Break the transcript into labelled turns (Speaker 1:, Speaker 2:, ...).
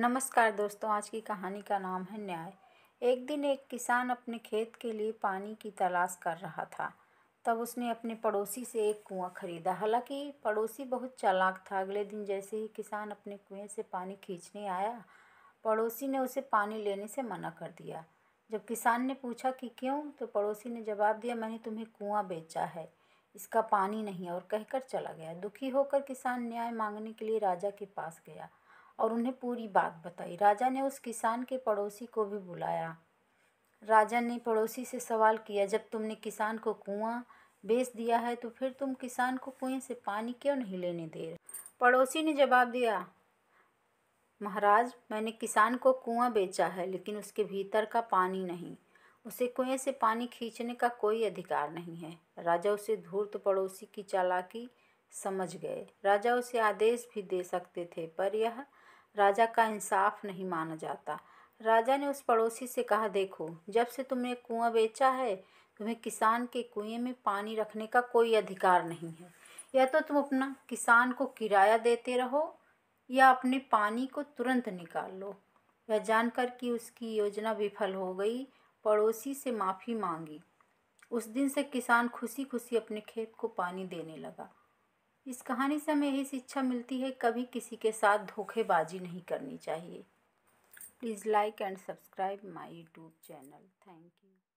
Speaker 1: नमस्कार दोस्तों आज की कहानी का नाम है न्याय एक दिन एक किसान अपने खेत के लिए पानी की तलाश कर रहा था तब उसने अपने पड़ोसी से एक कुआं खरीदा हालांकि पड़ोसी बहुत चालाक था अगले दिन जैसे ही किसान अपने कुएं से पानी खींचने आया पड़ोसी ने उसे पानी लेने से मना कर दिया जब किसान ने पूछा कि क्यों तो पड़ोसी ने जवाब दिया मैंने तुम्हें कुआं बेचा है इसका पानी नहीं और कहकर चला गया दुखी होकर किसान न्याय मांगने के लिए राजा के पास गया और उन्हें पूरी बात बताई राजा ने उस किसान के पड़ोसी को भी बुलाया राजा ने पड़ोसी से सवाल किया जब तुमने किसान को कुआं बेच दिया है तो फिर तुम किसान को कुएं से पानी क्यों नहीं लेने दे रहे पड़ोसी ने जवाब दिया महाराज मैंने किसान को कुआं बेचा है लेकिन उसके भीतर का पानी नहीं उसे कुएं से पानी खींचने का कोई अधिकार नहीं है राजा उसे धूर्त पड़ोसी की चालाकी समझ गए राजा उसे आदेश भी दे सकते थे पर यह राजा का इंसाफ नहीं माना जाता राजा ने उस पड़ोसी से कहा देखो जब से तुमने कुआं बेचा है तुम्हें किसान के कुएं में पानी रखने का कोई अधिकार नहीं है या तो तुम अपना किसान को किराया देते रहो या अपने पानी को तुरंत निकाल लो यह जानकर कि उसकी योजना विफल हो गई पड़ोसी से माफ़ी मांगी उस दिन से किसान खुशी खुशी अपने खेत को पानी देने लगा इस कहानी से हमें यही शिक्षा मिलती है कभी किसी के साथ धोखेबाजी नहीं करनी चाहिए please like and subscribe my YouTube channel thank you